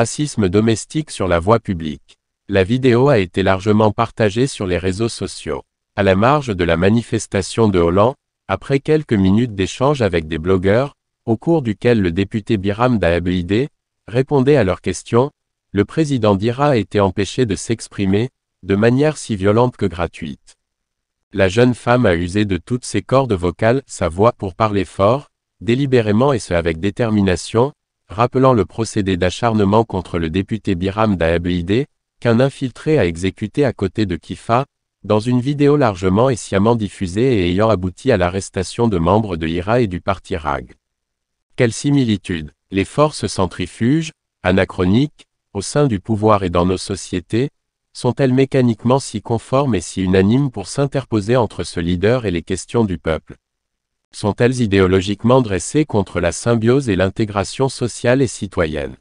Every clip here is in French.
racisme domestique sur la voie publique. La vidéo a été largement partagée sur les réseaux sociaux. À la marge de la manifestation de Hollande, après quelques minutes d'échange avec des blogueurs, au cours duquel le député Biram Dahabidé répondait à leurs questions, le président d'Ira a été empêché de s'exprimer, de manière si violente que gratuite. La jeune femme a usé de toutes ses cordes vocales, sa voix pour parler fort, délibérément et ce avec détermination, rappelant le procédé d'acharnement contre le député Biram Daabide, qu'un infiltré a exécuté à côté de Kifa, dans une vidéo largement et sciemment diffusée et ayant abouti à l'arrestation de membres de IRA et du parti RAG. Quelle similitude Les forces centrifuges, anachroniques, au sein du pouvoir et dans nos sociétés, sont-elles mécaniquement si conformes et si unanimes pour s'interposer entre ce leader et les questions du peuple sont-elles idéologiquement dressées contre la symbiose et l'intégration sociale et citoyenne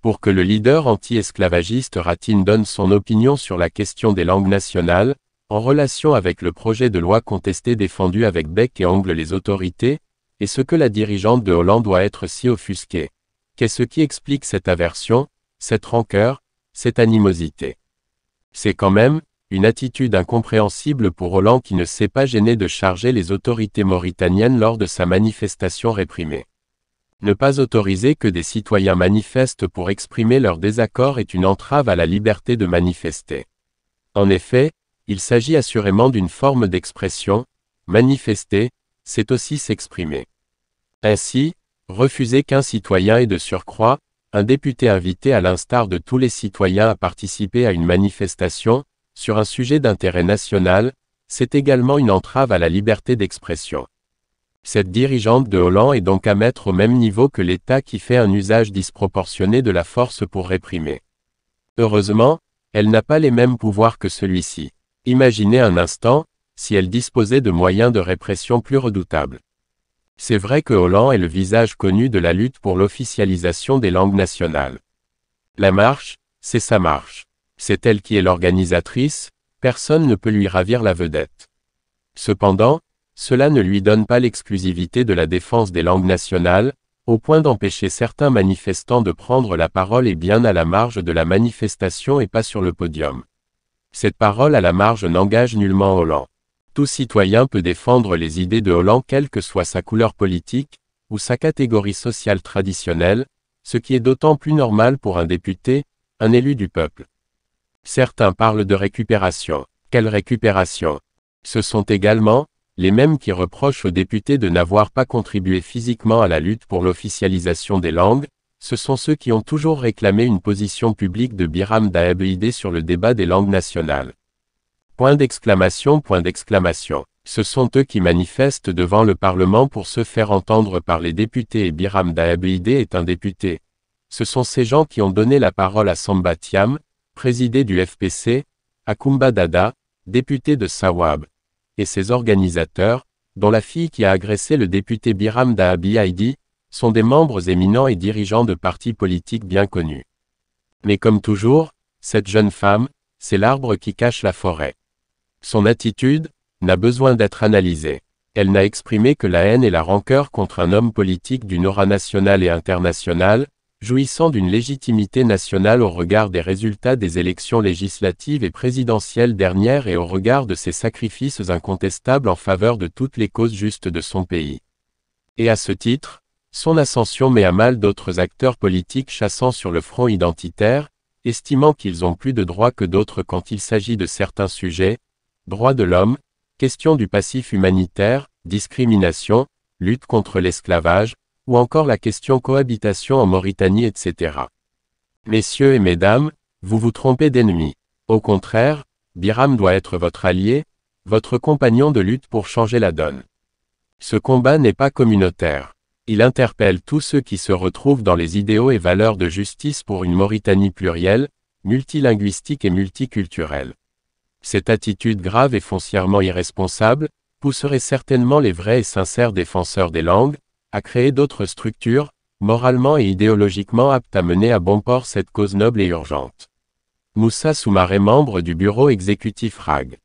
Pour que le leader anti-esclavagiste Ratine donne son opinion sur la question des langues nationales, en relation avec le projet de loi contesté défendu avec bec et ongle les autorités, et ce que la dirigeante de Hollande doit être si offusquée. Qu'est-ce qui explique cette aversion, cette rancœur, cette animosité C'est quand même, une attitude incompréhensible pour Hollande qui ne s'est pas gêné de charger les autorités mauritaniennes lors de sa manifestation réprimée. Ne pas autoriser que des citoyens manifestent pour exprimer leur désaccord est une entrave à la liberté de manifester. En effet, il s'agit assurément d'une forme d'expression, manifester, c'est aussi s'exprimer. Ainsi, refuser qu'un citoyen ait de surcroît, un député invité à l'instar de tous les citoyens à participer à une manifestation, sur un sujet d'intérêt national, c'est également une entrave à la liberté d'expression. Cette dirigeante de Hollande est donc à mettre au même niveau que l'État qui fait un usage disproportionné de la force pour réprimer. Heureusement, elle n'a pas les mêmes pouvoirs que celui-ci. Imaginez un instant, si elle disposait de moyens de répression plus redoutables. C'est vrai que Hollande est le visage connu de la lutte pour l'officialisation des langues nationales. La marche, c'est sa marche c'est elle qui est l'organisatrice, personne ne peut lui ravir la vedette. Cependant, cela ne lui donne pas l'exclusivité de la défense des langues nationales, au point d'empêcher certains manifestants de prendre la parole et bien à la marge de la manifestation et pas sur le podium. Cette parole à la marge n'engage nullement Hollande. Tout citoyen peut défendre les idées de Hollande quelle que soit sa couleur politique, ou sa catégorie sociale traditionnelle, ce qui est d'autant plus normal pour un député, un élu du peuple. Certains parlent de récupération. Quelle récupération Ce sont également les mêmes qui reprochent aux députés de n'avoir pas contribué physiquement à la lutte pour l'officialisation des langues, ce sont ceux qui ont toujours réclamé une position publique de Biram Daabidé sur le débat des langues nationales. Point d'exclamation, point d'exclamation. Ce sont eux qui manifestent devant le Parlement pour se faire entendre par les députés et Biram Daabidé est un député. Ce sont ces gens qui ont donné la parole à Sambatiam, présidé du FPC, Akumba Dada, député de Sawab, et ses organisateurs, dont la fille qui a agressé le député Biram Dahabi Haidi, sont des membres éminents et dirigeants de partis politiques bien connus. Mais comme toujours, cette jeune femme, c'est l'arbre qui cache la forêt. Son attitude, n'a besoin d'être analysée. Elle n'a exprimé que la haine et la rancœur contre un homme politique d'une aura nationale et internationale, jouissant d'une légitimité nationale au regard des résultats des élections législatives et présidentielles dernières et au regard de ses sacrifices incontestables en faveur de toutes les causes justes de son pays. Et à ce titre, son ascension met à mal d'autres acteurs politiques chassant sur le front identitaire, estimant qu'ils ont plus de droits que d'autres quand il s'agit de certains sujets, droits de l'homme, question du passif humanitaire, discrimination, lutte contre l'esclavage, ou encore la question cohabitation en Mauritanie, etc. Messieurs et mesdames, vous vous trompez d'ennemis. Au contraire, Biram doit être votre allié, votre compagnon de lutte pour changer la donne. Ce combat n'est pas communautaire. Il interpelle tous ceux qui se retrouvent dans les idéaux et valeurs de justice pour une Mauritanie plurielle, multilinguistique et multiculturelle. Cette attitude grave et foncièrement irresponsable pousserait certainement les vrais et sincères défenseurs des langues, à créer d'autres structures, moralement et idéologiquement aptes à mener à bon port cette cause noble et urgente. Moussa Soumaré membre du bureau exécutif RAG.